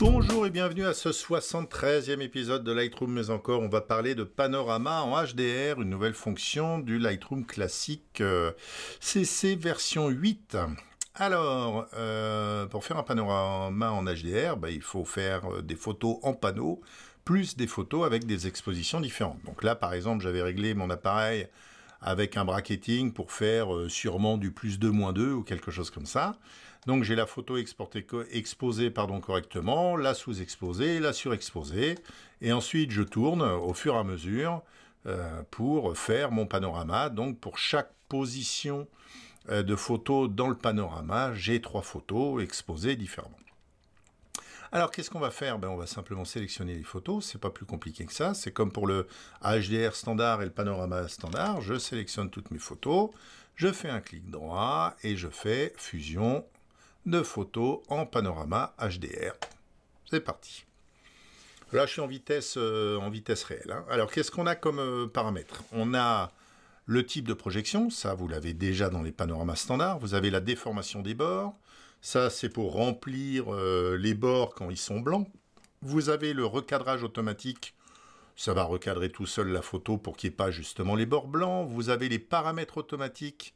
Bonjour et bienvenue à ce 73e épisode de Lightroom, mais encore on va parler de panorama en HDR, une nouvelle fonction du Lightroom classique CC euh, version 8. Alors, euh, pour faire un panorama en HDR, bah, il faut faire euh, des photos en panneau, plus des photos avec des expositions différentes. Donc là, par exemple, j'avais réglé mon appareil avec un bracketing pour faire euh, sûrement du plus 2, moins 2 ou quelque chose comme ça. Donc j'ai la photo exposée pardon, correctement, la sous-exposée, la surexposée, et ensuite je tourne au fur et à mesure euh, pour faire mon panorama. Donc pour chaque position euh, de photo dans le panorama, j'ai trois photos exposées différemment. Alors qu'est-ce qu'on va faire ben, On va simplement sélectionner les photos, c'est pas plus compliqué que ça. C'est comme pour le HDR standard et le panorama standard, je sélectionne toutes mes photos, je fais un clic droit et je fais fusion de photos en panorama HDR. C'est parti. Là, je suis en vitesse, euh, en vitesse réelle. Hein. Alors, qu'est-ce qu'on a comme paramètre euh, paramètres On a le type de projection, ça vous l'avez déjà dans les panoramas standards. Vous avez la déformation des bords, ça, c'est pour remplir euh, les bords quand ils sont blancs. Vous avez le recadrage automatique. Ça va recadrer tout seul la photo pour qu'il n'y ait pas justement les bords blancs. Vous avez les paramètres automatiques.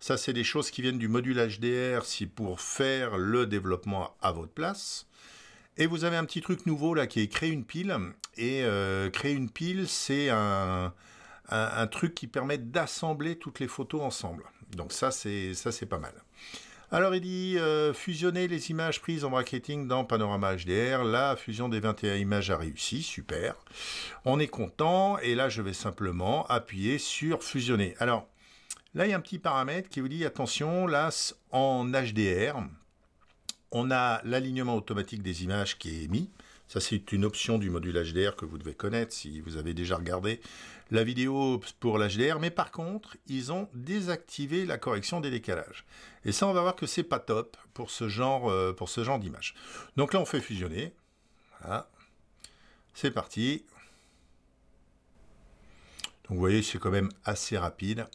Ça, c'est des choses qui viennent du module HDR si pour faire le développement à votre place. Et vous avez un petit truc nouveau là qui est créer une pile. Et euh, créer une pile, c'est un, truc qui permet d'assembler toutes les photos ensemble. Donc ça, c'est ça, c'est pas mal. Alors il dit euh, fusionner les images prises en bracketing dans Panorama HDR. La fusion des 21 images a réussi, super. On est content et là je vais simplement appuyer sur fusionner. Alors là il y a un petit paramètre qui vous dit attention, là en HDR, on a l'alignement automatique des images qui est mis. Ça, c'est une option du module HDR que vous devez connaître si vous avez déjà regardé la vidéo pour l'HDR. Mais par contre, ils ont désactivé la correction des décalages. Et ça, on va voir que c'est pas top euh, pour ce genre, d'image. Donc là, on fait fusionner. Voilà. C'est parti. Donc vous voyez, c'est quand même assez rapide.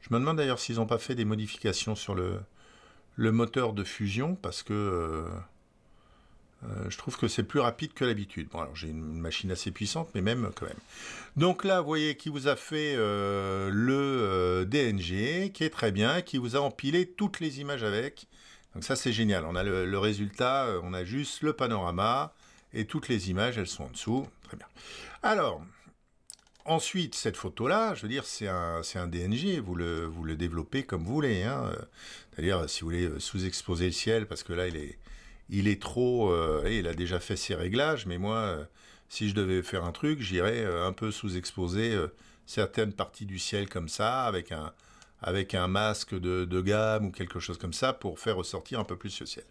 Je me demande d'ailleurs s'ils n'ont pas fait des modifications sur le, moteur de fusion, parce que euh, euh, je trouve que c'est plus rapide que l'habitude. Bon, alors j'ai une machine assez puissante, mais même quand même. Donc là, vous voyez qui vous a fait euh, le euh, DNG, qui est très bien, qui vous a empilé toutes les images avec. Donc ça, c'est génial. On a le, résultat, on a juste le panorama et toutes les images, elles sont en dessous. Très bien. Alors. Ensuite, cette photo-là, je veux dire, c'est un, DNG, vous le, vous le développez comme vous voulez. Hein. C'est-à-dire, si vous voulez sous-exposer le ciel, parce que là, il est, il est trop. Euh, il a déjà fait ses réglages, mais moi, euh, si je devais faire un truc, j'irais euh, un peu sous-exposer certaines parties du ciel comme ça, avec un, avec un masque de, de, gamme ou quelque chose comme ça, pour faire ressortir un peu plus ce ciel.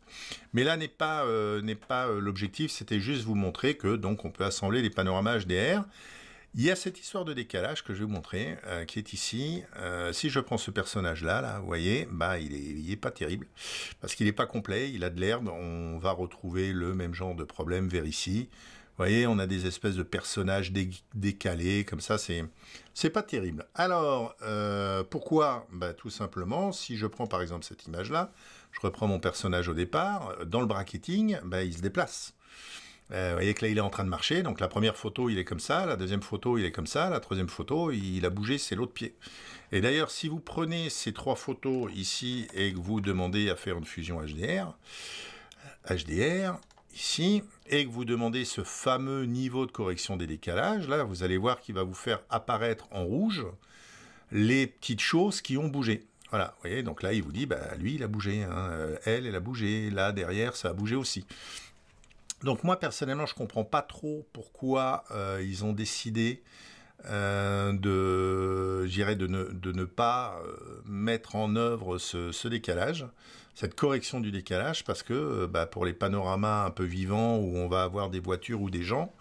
Mais là n'est pas, n'est pas l'objectif, c'était juste vous montrer que donc on peut assembler les panoramas HDR. Il y a cette histoire de décalage que je vais vous montrer, euh, qui est ici. Euh, si je prends ce personnage-là, là, vous voyez, bah, il, est, pas terrible, parce qu'il n'est pas complet, il a de l'herbe, on va retrouver le même genre de problème vers ici. Vous voyez, on a des espèces de personnages décalés, comme ça, c'est c'est pas terrible. Alors, euh, pourquoi bah, Tout simplement, si je prends par exemple cette image-là, je reprends mon personnage au départ, dans le bracketing, bah, il se déplace. Euh, vous voyez que là, il est en train de marcher. Donc la première photo, il est comme ça. La deuxième photo, il est comme ça. La troisième photo, il a bougé, c'est l'autre pied. Et d'ailleurs, si vous prenez ces trois photos ici et que vous demandez à faire une fusion HDR, HDR, ici, et que vous demandez ce fameux niveau de correction des décalages, là, vous allez voir qu'il va vous faire apparaître en rouge les petites choses qui ont bougé. Voilà, vous voyez, donc là, il vous dit, bah, lui, il a bougé, hein. euh, elle, elle a bougé, là, derrière, ça a bougé aussi. Donc moi personnellement, je comprends pas trop pourquoi euh, ils ont décidé euh, de, de ne, de, ne, pas euh, mettre en œuvre ce, décalage, cette correction du décalage, parce que bah, pour les panoramas un peu vivants où on va avoir des voitures ou des gens,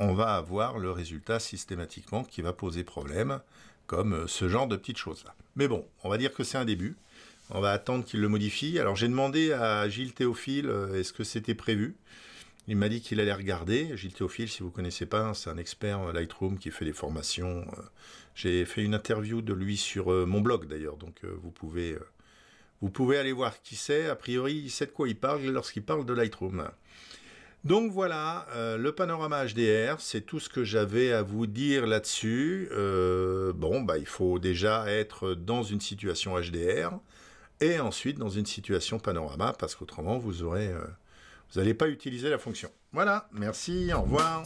on va avoir le résultat systématiquement qui va poser problème, comme ce genre de petites choses-là. Mais bon, on va dire que c'est un début. On va attendre qu'ils le modifient. Alors j'ai demandé à Gilles Théophile, est-ce que c'était prévu il m'a dit qu'il allait regarder. Gilles Théophile, si vous connaissez pas, hein, c'est un expert euh, Lightroom qui fait des formations. Euh. J'ai fait une interview de lui sur euh, mon blog d'ailleurs, donc vous pouvez vous pouvez aller voir qui c'est. A priori, il sait de quoi il parle lorsqu'il parle de Lightroom. Donc voilà, le panorama HDR, c'est tout ce que j'avais à vous dire là-dessus. bon, bah, il faut déjà être dans une situation HDR et ensuite dans une situation panorama parce qu'autrement, vous aurez vous n'allez pas utiliser la fonction. Voilà, merci, au revoir.